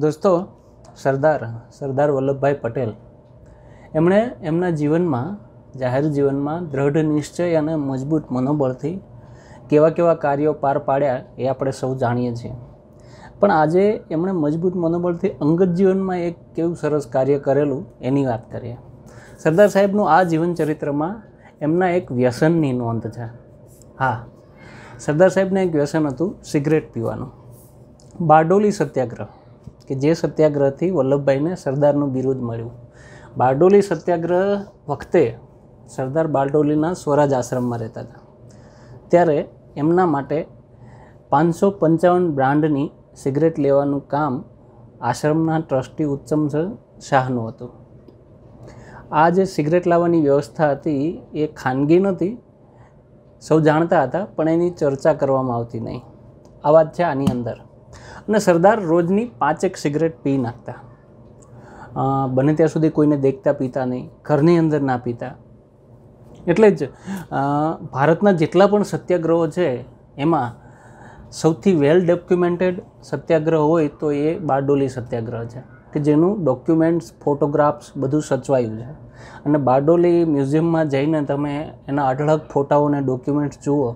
દોસ્તો સરદાર સરદાર વલ્લભભાઈ પટેલ એમણે એમના જીવનમાં જાહેર જીવનમાં દ્રઢ નિશ્ચય અને મજબૂત મનોબળથી કેવા કેવા કાર્યો પાર પાડ્યા એ આપણે સૌ જાણીએ છીએ પણ આજે એમણે મજબૂત મનોબળથી અંગત જીવનમાં એક કેવું સરસ કાર્ય કરેલું એની વાત કરીએ સરદાર સાહેબનું આ જીવન ચરિત્રમાં એમના એક વ્યસનની નોંધ છે હા સરદાર સાહેબને એક વ્યસન હતું સિગરેટ પીવાનું બારડોલી સત્યાગ્રહ કે જે સત્યાગ્રહથી વલ્લભભાઈને સરદારનું બિરુદ મળ્યું બારડોલી સત્યાગ્રહ વખતે સરદાર બારડોલીના સ્વરાજ આશ્રમમાં રહેતા હતા ત્યારે એમના માટે પાંચસો પંચાવન બ્રાન્ડની સિગરેટ લેવાનું કામ આશ્રમના ટ્રસ્ટી ઉત્તમ શાહનું હતું આ જે સિગરેટ લાવવાની વ્યવસ્થા હતી એ ખાનગી નહોતી સૌ જાણતા હતા પણ એની ચર્ચા કરવામાં આવતી નહીં આ વાત છે આની અંદર અને સરદાર રોજની પાંચેક સિગરેટ પી નાખતા બને ત્યાં સુધી કોઈને દેખતા પીતા નહીં ઘરની અંદર ના પીતા એટલે જ ભારતના જેટલા પણ સત્યાગ્રહો છે એમાં સૌથી વેલ ડોક્યુમેન્ટેડ સત્યાગ્રહ હોય તો એ બારડોલી સત્યાગ્રહ છે કે જેનું ડોક્યુમેન્ટ્સ ફોટોગ્રાફ્સ બધું સચવાયું છે અને બારડોલી મ્યુઝિયમમાં જઈને તમે એના અઢળક ફોટાઓને ડોક્યુમેન્ટ્સ જુઓ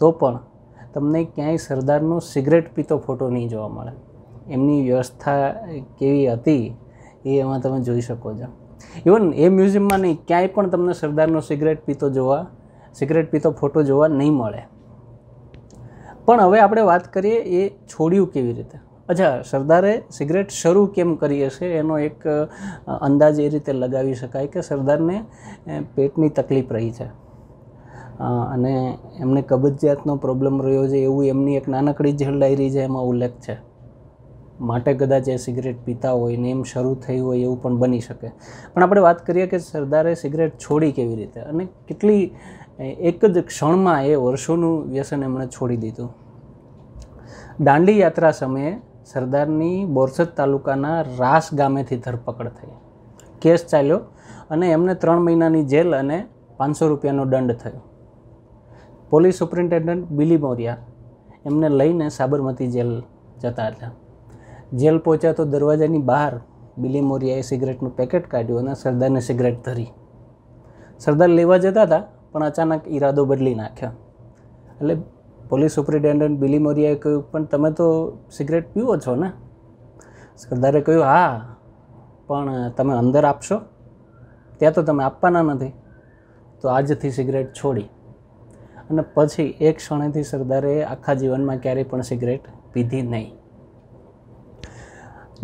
તો પણ તમને ક્યાંય સરદારનો સિગરેટ પીતો ફોટો નહીં જોવા મળે એમની વ્યવસ્થા કેવી હતી એ એમાં તમે જોઈ શકો છો ઇવન એ મ્યુઝિયમમાં નહીં ક્યાંય પણ તમને સરદારનો સિગરેટ પીતો જોવા સિગરેટ પીતો ફોટો જોવા નહીં મળે પણ હવે આપણે વાત કરીએ એ છોડ્યું કેવી રીતે અચ્છા સરદારે સિગરેટ શરૂ કેમ કરી હશે એનો એક અંદાજ એ રીતે લગાવી શકાય કે સરદારને પેટની તકલીફ રહી છે અને એમને કબજિયાતનો પ્રોબ્લેમ રહ્યો છે એવું એમની એક નાનકડી જેલ ડાયરી છે એમાં ઉલ્લેખ છે માટે કદાચ એ સિગરેટ પીતા હોય ને એમ શરૂ થયું હોય એવું પણ બની શકે પણ આપણે વાત કરીએ કે સરદારે સિગરેટ છોડી કેવી રીતે અને કેટલી એક જ ક્ષણમાં એ વર્ષોનું વ્યસન એમણે છોડી દીધું દાંડી યાત્રા સમયે સરદારની બોરસદ તાલુકાના રાસ ગામેથી ધરપકડ થઈ કેસ ચાલ્યો અને એમને ત્રણ મહિનાની જેલ અને પાંચસો રૂપિયાનો દંડ થયો પોલીસ સુપ્રિન્ટેન્ડન્ટ બિલી મોરિયા એમને લઈને સાબરમતી જેલ જતા હતા જેલ પહોંચ્યા તો દરવાજાની બહાર બિલી મોરિયાએ સિગરેટનું પેકેટ કાઢ્યું અને સરદારને સિગરેટ ધરી સરદાર લેવા જતા હતા પણ અચાનક ઈરાદો બદલી નાખ્યો એટલે પોલીસ સુપ્રિન્ટેન્ડન્ટ બિલી મોરિયાએ કહ્યું પણ તમે તો સિગરેટ પીવો છો ને સરદારે કહ્યું હા પણ તમે અંદર આપશો ત્યાં તો તમે આપવાના નથી તો આજથી સિગરેટ છોડી અને પછી એક ક્ષણેથી સરદારે આખા જીવનમાં ક્યારેય પણ સિગરેટ પીધી નહીં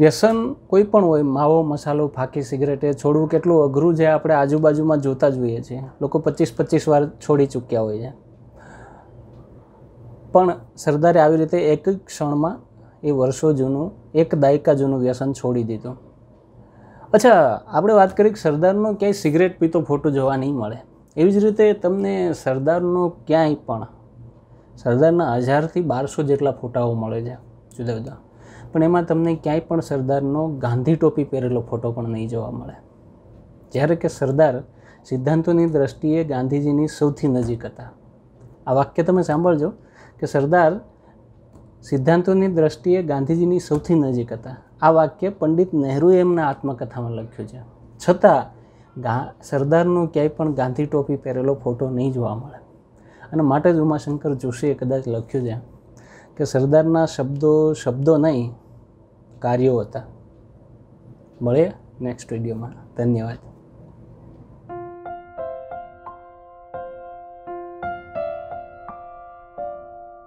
વ્યસન કોઈ પણ હોય માવો મસાલો ફાકી સિગરેટે છોડવું કેટલું અઘરું છે આપણે આજુબાજુમાં જોતા જોઈએ છીએ લોકો પચીસ પચીસ વાર છોડી ચૂક્યા હોય છે પણ સરદારે આવી રીતે એક ક્ષણમાં એ વર્ષો જૂનું એક દાયકા જૂનું વ્યસન છોડી દીધું અચ્છા આપણે વાત કરી સરદારનો ક્યાંય સિગરેટ પીતો ફોટો જોવા નહીં મળે એવી જ રીતે તમને સરદારનો ક્યાંય પણ સરદારના હજારથી બારસો જેટલા ફોટાઓ મળે છે જુદા જુદા પણ એમાં તમને ક્યાંય પણ સરદારનો ગાંધી ટોપી પહેરેલો ફોટો પણ નહીં જોવા મળે જ્યારે કે સરદાર સિદ્ધાંતોની દ્રષ્ટિએ ગાંધીજીની સૌથી નજીક હતા આ વાક્ય તમે સાંભળજો કે સરદાર સિદ્ધાંતોની દ્રષ્ટિએ ગાંધીજીની સૌથી નજીક હતા આ વાક્ય પંડિત નહેરુએ એમના આત્મકથામાં લખ્યું છે છતાં ગા સરદારનો ક્યાંય પણ ગાંધી ટોપી પહેરેલો ફોટો નહીં જોવા મળે અને માટે જ ઉમાશંકર જોશીએ કદાચ લખ્યું છે કે સરદારના શબ્દો શબ્દો નહીં કાર્યો હતા મળે નેક્સ્ટ વિડીયોમાં ધન્યવાદ